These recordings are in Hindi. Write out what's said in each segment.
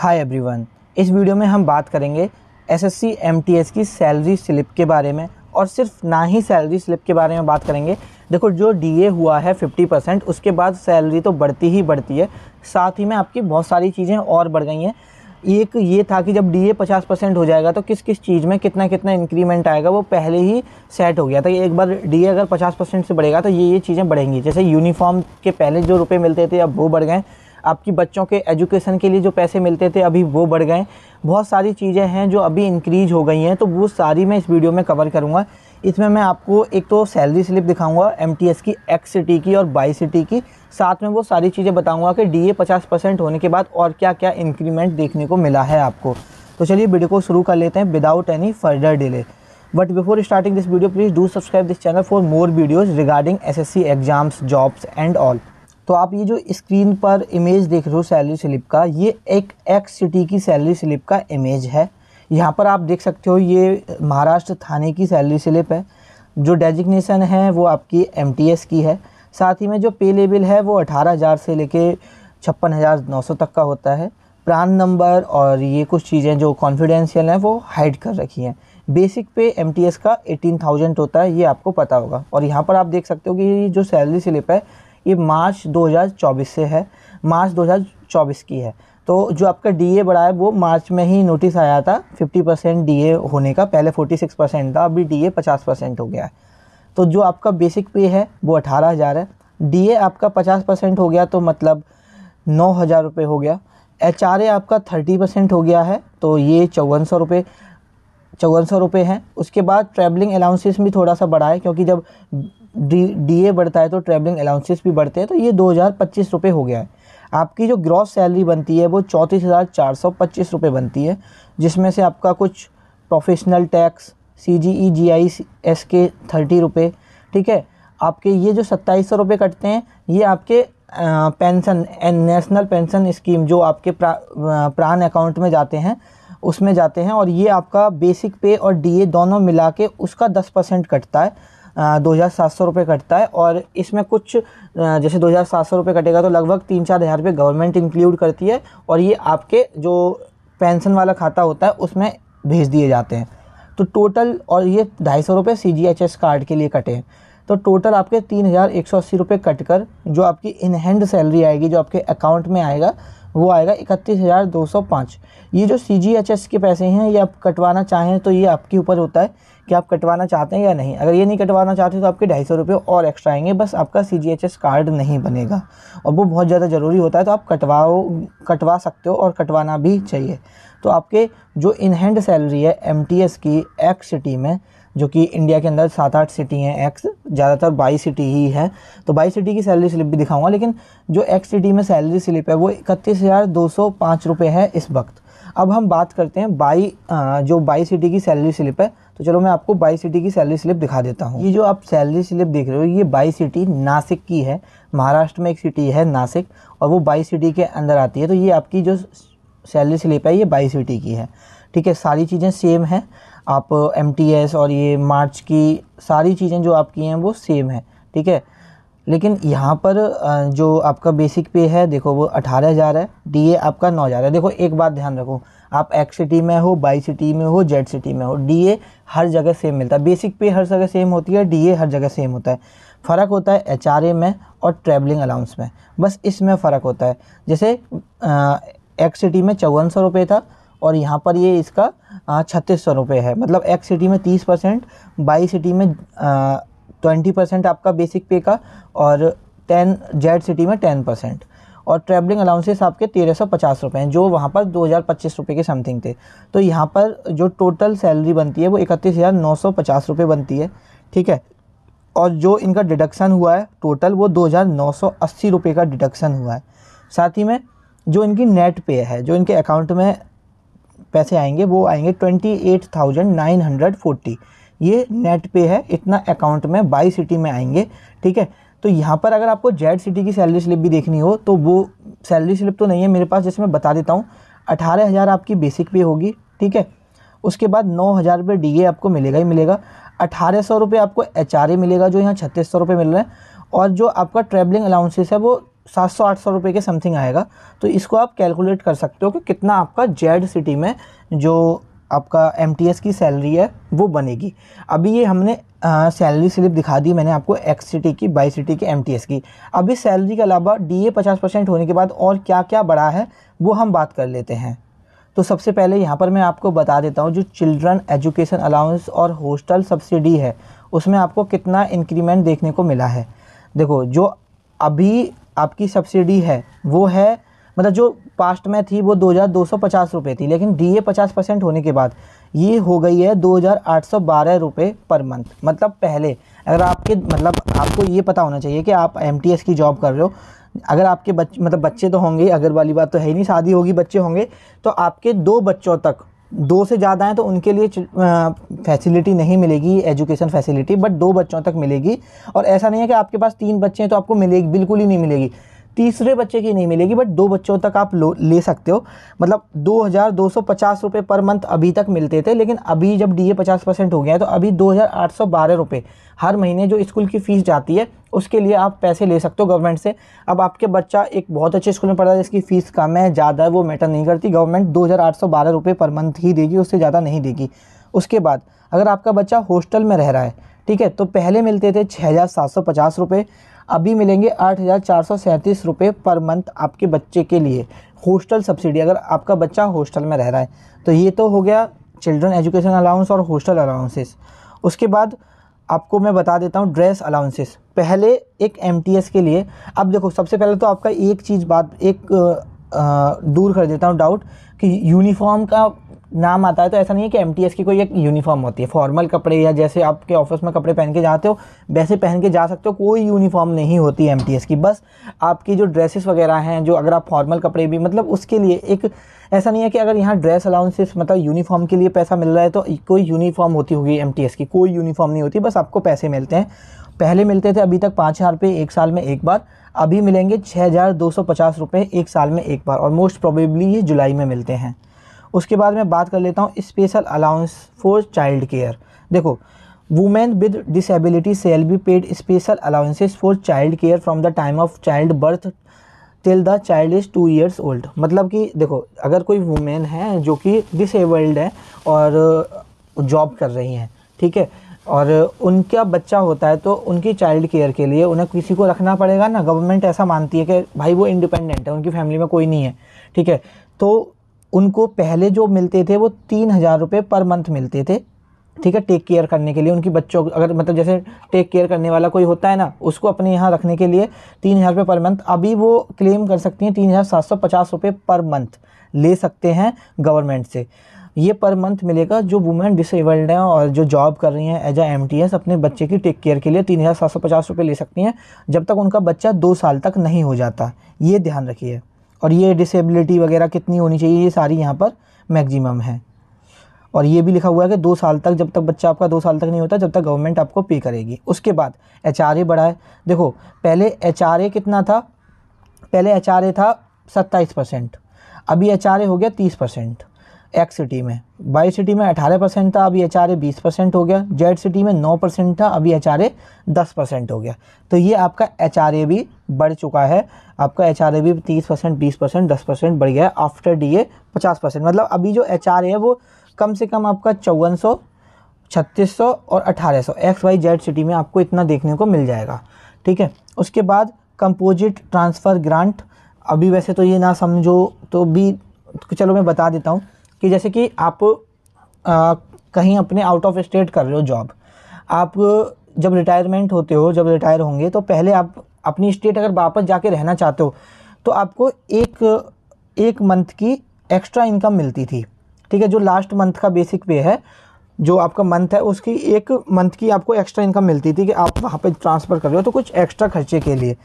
हाय एवरीवन इस वीडियो में हम बात करेंगे एसएससी एमटीएस की सैलरी स्लिप के बारे में और सिर्फ ना ही सैलरी स्लिप के बारे में बात करेंगे देखो जो डीए हुआ है 50 परसेंट उसके बाद सैलरी तो बढ़ती ही बढ़ती है साथ ही में आपकी बहुत सारी चीज़ें और बढ़ गई हैं एक ये था कि जब डीए 50 परसेंट हो जाएगा तो किस किस चीज़ में कितना कितना इंक्रीमेंट आएगा वो पहले ही सेट हो गया था एक बार डी अगर पचास परसेंट से बढ़ेगा तो ये ये चीज़ें बढ़ेंगी जैसे यूनिफॉर्म के पहले जो रुपये मिलते थे अब वो बढ़ गए आपकी बच्चों के एजुकेशन के लिए जो पैसे मिलते थे अभी वो बढ़ गए बहुत सारी चीज़ें हैं जो अभी इंक्रीज हो गई हैं तो वो सारी मैं इस वीडियो में कवर करूँगा इसमें मैं आपको एक तो सैलरी स्लिप दिखाऊंगा एमटीएस की एक्स सिटी की और बाई सिटी की साथ में वो सारी चीज़ें बताऊंगा कि डीए 50 परसेंट होने के बाद और क्या क्या इंक्रीमेंट देखने को मिला है आपको तो चलिए वीडियो को शुरू कर लेते हैं without any further delay but before starting this video please do subscribe this channel for more videos regarding S exams jobs and all तो आप ये जो स्क्रीन पर इमेज देख रहे हो सैलरी स्लिप का ये एक एक्स सिटी की सैलरी स्लिप का इमेज है यहाँ पर आप देख सकते हो ये महाराष्ट्र थाने की सैलरी स्लिप है जो डेजिग्नेशन है वो आपकी एम की है साथ ही में जो पे लेबल है वो अठारह हज़ार से लेके छप्पन हज़ार नौ सौ तक का होता है प्रान नंबर और ये कुछ चीज़ें जो कॉन्फिडेंशियल हैं वो हाइड कर रखी हैं बेसिक पे एम का एटीन थाउजेंड होता है ये आपको पता होगा और यहाँ पर आप देख सकते हो कि ये जो सैलरी स्लिप है ये मार्च 2024 से है मार्च 2024 की है तो जो आपका डीए बढ़ा है वो मार्च में ही नोटिस आया था 50 परसेंट डी होने का पहले 46 परसेंट था अभी डी ए हो गया है तो जो आपका बेसिक पे है वो अठारह हज़ार है डी आपका पचास परसेंट हो गया तो मतलब नौ हज़ार रुपये हो गया एच आपका थर्टी परसेंट हो गया है तो ये चौवन सौ रुपये चौवन सौ रुपये हैं उसके बाद ट्रैवलिंग अलाउंसेस भी थोड़ा सा बढ़ा है क्योंकि जब डी ए बढ़ता है तो ट्रैवलिंग अलाउंसेस भी बढ़ते हैं तो ये दो हज़ार पच्चीस रुपये हो गया है आपकी जो ग्रॉस सैलरी बनती है वो चौंतीस हज़ार चार सौ पच्चीस रुपये बनती है जिसमें से आपका कुछ professional tax C G E G I S के थर्टी रुपये ठीक है आपके ये जो सत्ताईस सौ रुपये कटते हैं ये आपके पेंशन नेशनल पेंशन स्कीम जो आपके प्रा, प्राण अकाउंट में जाते हैं उसमें जाते हैं और ये आपका बेसिक पे और डीए दोनों मिला के उसका दस परसेंट कटता है दो हज़ार सात सौ रुपये कटता है और इसमें कुछ जैसे दो हज़ार सात सौ रुपये कटेगा तो लगभग तीन चार हज़ार रुपये गवर्नमेंट इंक्लूड करती है और ये आपके जो पेंशन वाला खाता होता है उसमें भेज दिए जाते हैं तो टोटल और ये ढाई सौ रुपये C G H S card के लिए कटे हैं तो टोटल आपके तीन हज़ार एक सौ अस्सी रुपये कट कर जो आपकी इन हैंड सैलरी आएगी जो आपके अकाउंट में आएगा वो आएगा इकतीस हज़ार दो सौ पाँच ये जो सी जी एच एस के पैसे हैं ये आप कटवाना चाहें तो ये आपके ऊपर होता है कि आप कटवाना चाहते हैं या नहीं अगर ये नहीं कटवाना चाहते तो आपके ढाई सौ रुपये और एक्स्ट्रा आएंगे बस आपका सी कार्ड नहीं बनेगा और वो बहुत ज़्यादा ज़रूरी होता है तो आप कटवाओ कटवा सकते हो और कटवाना भी चाहिए तो आपके जो इनहैंड सैलरी है एम की एक्स सिटी में जो कि इंडिया के अंदर सात आठ सिटी हैं एक्स ज़्यादातर बाई सिटी ही है तो बाई सिटी की सैलरी स्लिप भी दिखाऊंगा लेकिन जो एक्स सिटी में सैलरी स्लिप है वो इकतीस हज़ार दो सौ पाँच रुपये है इस वक्त अब हम बात करते हैं बाई जो बाई सिटी की सैलरी स्लिप है तो चलो मैं आपको बाई सिटी की सैलरी स्लिप दिखा देता हूँ ये जो आप सैलरी स्लिप देख रहे हो ये बाई सिटी नासिक की है महाराष्ट्र में एक सिटी है नासिक और वो बाई सिटी के अंदर आती है तो ये आपकी जो सैलरी स्लिप है ये बाई सिटी की है ठीक है सारी चीज़ें सेम हैं आप एम और ये मार्च की सारी चीज़ें जो आपकी हैं वो सेम है ठीक है लेकिन यहाँ पर जो आपका बेसिक पे है देखो वो अठारह हज़ार है डी आपका नौ हज़ार है देखो एक बात ध्यान रखो आप एक्स सिटी में हो बाई सिटी में हो जेड सिटी में हो डी हर जगह सेम मिलता है बेसिक पे हर जगह सेम होती है डी हर जगह सेम होता है फ़र्क होता है एच में और ट्रैवलिंग अलाउंस में बस इसमें फ़र्क होता है जैसे एक्स सिटी में चौवन सौ रुपये था और यहाँ पर ये इसका छत्तीस सौ रुपये है मतलब एक्स सिटी में तीस परसेंट बाई सिटी में ट्वेंटी परसेंट आपका बेसिक पे का और टेन जेड सिटी में टेन परसेंट और ट्रैवलिंग अलाउंसेस आपके तेरह सौ पचास रुपये हैं जो वहाँ पर दो हज़ार पच्चीस रुपये के समथिंग थे तो यहाँ पर जो टोटल सैलरी बनती है वो इकतीस हज़ार नौ सौ पचास रुपये बनती है ठीक है और जो इनका डिडक्शन हुआ है टोटल वो दो हज़ार नौ सौ अस्सी रुपये का डिडक्शन हुआ है साथ ही में जो इनकी नेट पे है जो इनके अकाउंट में पैसे आएंगे वो आएंगे twenty eight thousand nine hundred forty ये नेट पे है इतना अकाउंट में बाई सिटी में आएंगे ठीक है तो यहाँ पर अगर आपको जेड सिटी की सैलरी स्लिप भी देखनी हो तो वो सैलरी स्लिप तो नहीं है मेरे पास जैसे मैं बता देता हूँ अठारह हज़ार आपकी बेसिक पे होगी ठीक है उसके बाद नौ हज़ार रुपये डी आपको मिलेगा ही मिलेगा अठारह सौ रुपये आपको एच मिलेगा जो यहाँ छत्तीस सौ रुपये मिल रहा है और जो आपका ट्रैवलिंग अलाउंसेस है वो सात सौ आठ सौ रुपये के समथिंग आएगा तो इसको आप कैलकुलेट कर सकते हो कि कितना आपका जेड सिटी में जो आपका एम की सैलरी है वो बनेगी अभी ये हमने सैलरी स्लिप दिखा दी मैंने आपको एक्स सिटी की बाई सिटी की एम की अब इस सैलरी के अलावा डी ए पचास परसेंट होने के बाद और क्या क्या बढ़ा है वो हम बात कर लेते हैं तो सबसे पहले यहाँ पर मैं आपको बता देता हूँ जो चिल्ड्रन एजुकेशन अलाउंस और हॉस्टल सब्सिडी है उसमें आपको कितना इंक्रीमेंट देखने को मिला है देखो जो अभी आपकी सब्सिडी है वो है मतलब जो पास्ट में थी वो दो हज़ार दो सौ पचास रुपये थी लेकिन डी ए पचास परसेंट होने के बाद ये हो गई है दो हज़ार आठ सौ बारह रुपये पर मंथ मतलब पहले अगर आपके मतलब आपको ये पता होना चाहिए कि आप एम की जॉब कर रहे हो अगर आपके बच मतलब बच्चे तो होंगे अगर वाली बात तो है ही नहीं शादी होगी बच्चे होंगे तो आपके दो बच्चों तक दो से ज़्यादा हैं तो उनके लिए फैसिलिटी नहीं मिलेगी एजुकेशन फैसिलिटी बट दो बच्चों तक मिलेगी और ऐसा नहीं है कि आपके पास तीन बच्चे हैं तो आपको मिलेगी बिल्कुल ही नहीं मिलेगी तीसरे बच्चे की नहीं मिलेगी बट दो बच्चों तक आप लो ले सकते हो मतलब दो हज़ार दो सौ पचास रुपये पर मंथ अभी तक मिलते थे लेकिन अभी जब डी ए पचास परसेंट हो गया है तो अभी दो हज़ार आठ सौ बारह रुपये हर महीने जो स्कूल की फ़ीस जाती है उसके लिए आप पैसे ले सकते हो गवर्नमेंट से अब आपके बच्चा एक बहुत अच्छे स्कूल में पढ़ रहा है जिसकी फ़ीस कम है ज़्यादा है वो मैटर नहीं करती गवर्नमेंट दो हज़ार आठ सौ बारह रुपये पर मंथ ही देगी उससे ज़्यादा नहीं देगी उसके बाद अगर आपका बच्चा हॉस्टल में रह रहा है ठीक है तो पहले मिलते थे छः हज़ार सात सौ पचास रुपये अभी मिलेंगे आठ हज़ार चार सौ सैंतीस रुपये पर मंथ आपके बच्चे के लिए हॉस्टल सब्सिडी अगर आपका बच्चा हॉस्टल में रह रहा है तो ये तो हो गया चिल्ड्रन एजुकेशन अलाउंस और हॉस्टल अलाउंसेस उसके बाद आपको मैं बता देता हूँ ड्रेस अलाउंसेस पहले एक एम के लिए अब देखो सबसे पहले तो आपका एक चीज़ बात एक आ, दूर कर देता हूँ डाउट कि यूनिफॉर्म का नाम आता है तो ऐसा नहीं है कि एम की कोई एक यूनिफॉर्म होती है फॉर्मल कपड़े या जैसे आपके ऑफिस में कपड़े पहन के जाते हो वैसे पहन के जा सकते हो कोई यूनिफॉर्म नहीं होती एम की बस आपकी जो ड्रेसेस वगैरह हैं जो अगर आप फॉर्मल कपड़े भी मतलब उसके लिए एक ऐसा नहीं है कि अगर यहाँ ड्रेस अलाउंसेस मतलब यूनिफॉर्म के लिए पैसा मिल रहा है तो कोई यूनिफॉर्म होती होगी एम की कोई यूनिफॉर्म नहीं होती बस आपको पैसे मिलते हैं पहले मिलते थे अभी तक पाँच हज़ार रुपये एक साल में एक बार अभी मिलेंगे छः हज़ार दो सौ पचास रुपये एक साल में एक बार और मोस्ट प्रोबेबली ये जुलाई में मिलते हैं उसके बाद मैं बात कर लेता हूँ special allowance for child care देखो women with disability shall be paid special allowances for child care from the time of child birth till the child is two years old मतलब कि देखो अगर कोई वुमेन है जो कि डिसेबल्ड है और जॉब कर रही हैं ठीक है और उनका बच्चा होता है तो उनकी चाइल्ड केयर के लिए उन्हें किसी को रखना पड़ेगा ना गवर्नमेंट ऐसा मानती है कि भाई वो इंडिपेंडेंट है उनकी फैमिली में कोई नहीं है ठीक है तो उनको पहले जो मिलते थे वो तीन हज़ार रुपये पर मंथ मिलते थे ठीक है टेक केयर करने के लिए उनकी बच्चों अगर मतलब जैसे टेक केयर करने वाला कोई होता है ना उसको अपने यहाँ रखने के लिए तीन हज़ार रुपये पर मंथ अभी वो क्लेम कर सकती हैं तीन हज़ार सात सौ पचास रुपये पर मंथ ले सकते हैं गवर्नमेंट से ये पर मंथ मिलेगा जो वुमेन डिसेबल्ड हैं और जो जॉब कर रही हैं एज ए एम अपने बच्चे की टेक केयर के लिए तीन हज़ार सात सौ पचास रुपये ले सकती हैं जब तक उनका बच्चा दो साल तक नहीं हो जाता ये ध्यान रखिए और ये डिसेबिलिटी वगैरह कितनी होनी चाहिए ये सारी यहाँ पर मैक्सिमम है और ये भी लिखा हुआ है कि दो साल तक जब तक बच्चा आपका दो साल तक नहीं होता जब तक गवर्नमेंट आपको पे करेगी उसके बाद एच आर ए बढ़ाए देखो पहले एच आर ए कितना था पहले एच आर ए था सत्ताईस परसेंट अभी एच आर ए हो गया तीस परसेंट एक्स सिटी में वाई सिटी में अठारह परसेंट था अभी एच आर ए बीस परसेंट हो गया जेड सिटी में नौ परसेंट था अभी एच आर ए दस परसेंट हो गया तो ये आपका एच आर ए भी बढ़ चुका है आपका एच आर ए भी तीस परसेंट बीस परसेंट दस परसेंट बढ़ गया है आफ्टर डी ए पचास परसेंट मतलब अभी जो एच आर ए है वो कम से कम आपका चौवन सौ छत्तीस सौ और अठारह सौ एक्स वाई जेड सिटी में आपको इतना देखने को मिल जाएगा ठीक है उसके बाद कंपोजिट ट्रांसफ़र ग्रांट अभी वैसे तो ये ना समझो तो भी चलो मैं बता देता हूँ कि जैसे कि आप आ, कहीं अपने आउट ऑफ स्टेट कर रहे हो जॉब आप जब रिटायरमेंट होते हो जब रिटायर होंगे तो पहले आप अपनी स्टेट अगर वापस जाके रहना चाहते हो तो आपको एक एक मंथ की एक्स्ट्रा इनकम मिलती थी ठीक है जो लास्ट मंथ का बेसिक पे है जो आपका मंथ है उसकी एक मंथ की आपको एक्स्ट्रा इनकम मिलती थी कि आप वहाँ पे ट्रांसफ़र कर रहे हो तो कुछ एक्स्ट्रा खर्चे के लिए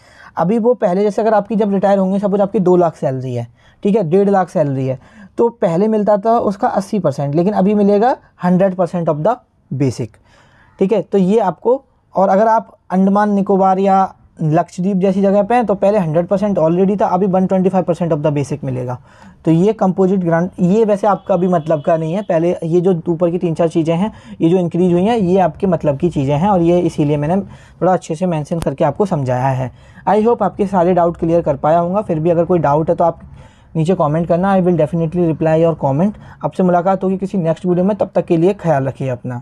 अभी वो पहले जैसे अगर आपकी जब रिटायर होंगे सपोज आपकी दो लाख सैलरी है ठीक है डेढ़ लाख सैलरी है तो पहले मिलता था उसका अस्सी परसेंट लेकिन अभी मिलेगा hundred percent of the basic ठीक है तो ये आपको और अगर आप अंडमान निकोबार या लक्षद्वीप जैसी जगह पे हैं तो पहले 100 परसेंट ऑलरेडी था अभी 125 परसेंट ऑफ द बेसिक मिलेगा तो ये कंपोजिट ग्रांट ये वैसे आपका अभी मतलब का नहीं है पहले ये जो ऊपर की तीन चार चीज़ें हैं ये जो इंक्रीज हुई हैं ये आपके मतलब की चीज़ें हैं और ये इसीलिए मैंने थोड़ा अच्छे से मैंसन करके आपको समझाया है आई होप आपके सारे डाउट क्लियर कर पाया होंगे फिर भी अगर कोई डाउट है तो आप नीचे कमेंट करना I will definitely reply your comment आपसे मुलाकात होगी किसी नेक्स्ट वीडियो में तब तक के लिए ख्याल रखिए अपना